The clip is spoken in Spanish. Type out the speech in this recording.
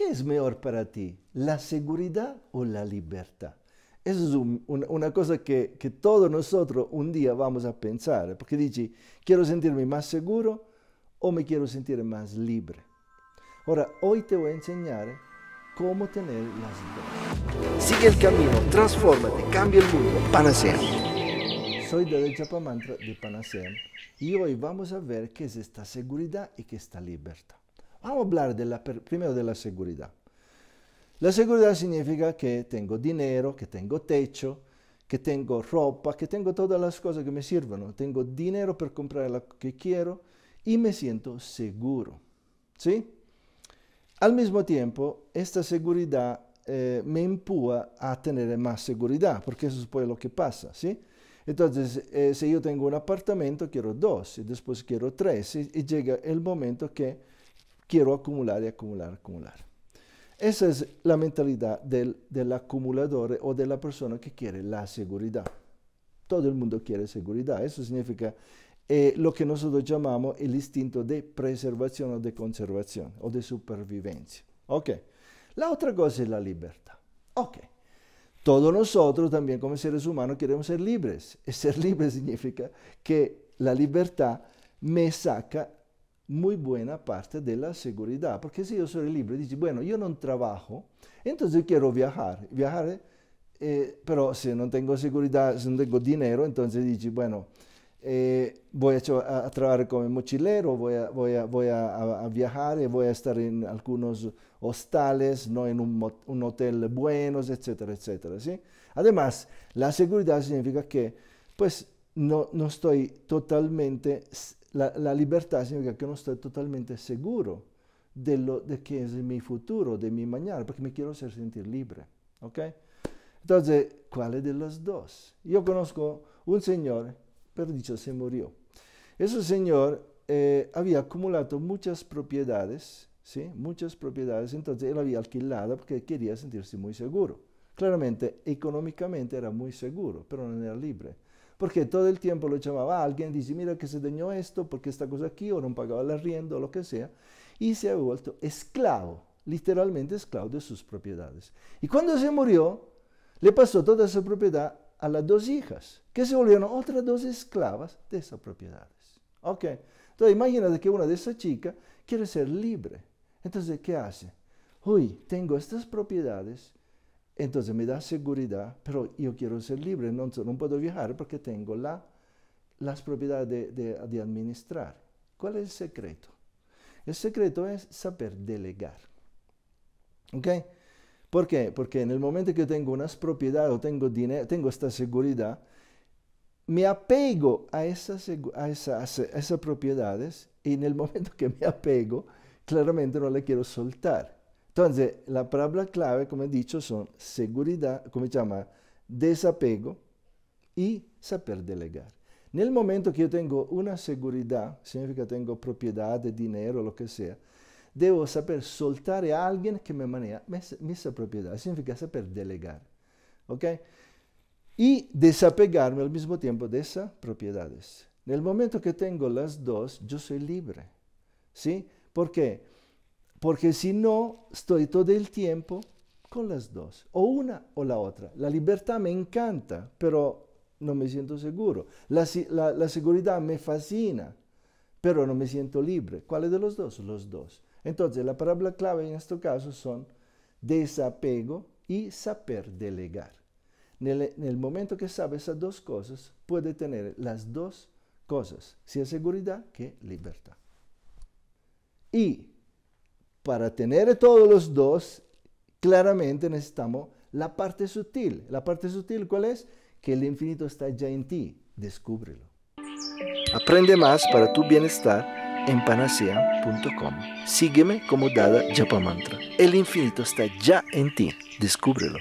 ¿Qué es mejor para ti? ¿La seguridad o la libertad? Esa es una cosa que, que, todos nosotros un día vamos a pensar, porque dices, quiero sentirme más seguro o me quiero sentir más libre. Ahora, hoy te voy a enseñar cómo tener las dos. Sigue el camino, transfórmate, cambia el mundo, Panacea. Soy David Chapamantra de Panacea y hoy vamos a ver qué es esta seguridad y qué es esta libertad. Vamos a hablar de la, primero della sicurezza. La sicurezza significa che tengo dinero, che tengo techo, che tengo ropa, che tengo tutte le cose che me sirven. Tengo dinero per comprar lo che quiero e me siento seguro. ¿Sí? Al mismo tiempo, questa sicurezza eh, me empuja a tener più sicurezza, perché questo è pues lo che pasa. ¿Sí? Entonces, eh, si yo tengo un apartamento, quiero due, e después quiero tre, e y llega el momento que quiero acumular y acumular, acumular. Esa es la mentalidad del, acumulador o de la persona que quiere la seguridad. Todo el mundo quiere seguridad. Eso significa eh, lo que nosotros llamamos el instinto de preservación o de conservación o de supervivencia. Ok. La otra cosa es la libertad. Ok. Todos nosotros también como seres humanos queremos ser libres. Y ser libre significa que la libertad me saca muy buena parte de la seguridad. Porque si yo soy libre, dice, bueno, yo no trabajo, entonces quiero viajar. Viajar, eh, pero si no tengo seguridad, si no tengo dinero, entonces dice, bueno, eh, voy a, trabajar como mochilero, voy, a, viajar y eh, voy a estar en algunos hostales, no en un, hotel buenos etcétera, etcétera. ¿sí? Además, la seguridad significa que, pues, no, no estoy totalmente la, libertad significa que no estoy totalmente seguro de lo de que es mi futuro, de mi mañana, porque me quiero hacer sentir libre. ¿okay? Entonces, ¿cuál de las dos? Yo conozco un señor, pero dicho se murió. Ese señor eh, había acumulado muchas propiedades, ¿sí? muchas propiedades, entonces él había alquilado porque quería sentirse muy seguro. Claramente, económicamente era muy seguro, pero no era libre porque todo el tiempo lo llamaba alguien, dice, mira que se dañó esto, porque esta cosa aquí, o no pagaba el arriendo, o lo que sea, y se ha vuelto esclavo, literalmente esclavo de sus propiedades. Y cuando se murió, le pasó toda esa propiedad a las dos hijas, que se volvieron otras dos esclavas de esas propiedades. Ok, entonces imagínate que una de esas chicas quiere ser libre. Entonces, ¿qué hace? Uy, tengo estas propiedades, entonces me da seguridad, pero yo quiero ser libre, No, no puedo viajar porque tengo la, las propiedades de, administrar. ¿Cuál es el secreto? El secreto es saber delegar. ¿Ok? ¿Por qué? Porque en el momento que tengo unas propiedades o tengo dinero, tengo esta seguridad, me apego a esas, esas propiedades y en el momento que me apego, claramente no le quiero soltar. Entonces, la palabra clave, como he dicho, son seguridad, como se llama, desapego y saber delegar. En el momento que yo tengo una seguridad, significa tengo propiedad, dinero, lo que sea, debo saber soltar a alguien que me maneja esa propiedad. Significa saber delegar. ¿Ok? Y desapegarme al mismo tiempo de esas propiedades. En el momento que tengo las dos, yo soy libre. ¿Sí? ¿Por qué? Porque porque si no, estoy todo el tiempo con las dos, o una o la otra. La libertad me encanta, pero no me siento seguro. La, seguridad me fascina, pero no me siento libre. ¿Cuál de los dos? Los dos. Entonces, la palabra clave en este caso son desapego y saber delegar. En el, momento que sabe esas dos cosas, puede tener las dos cosas, si es seguridad que libertad. Y para tener todos los dos, claramente necesitamos la parte sutil. ¿La parte sutil cuál es? Que el infinito está ya en ti. Descúbrelo. Aprende más para tu bienestar en panacea.com. Sígueme como Dada Japamantra. El infinito está ya en ti. Descúbrelo.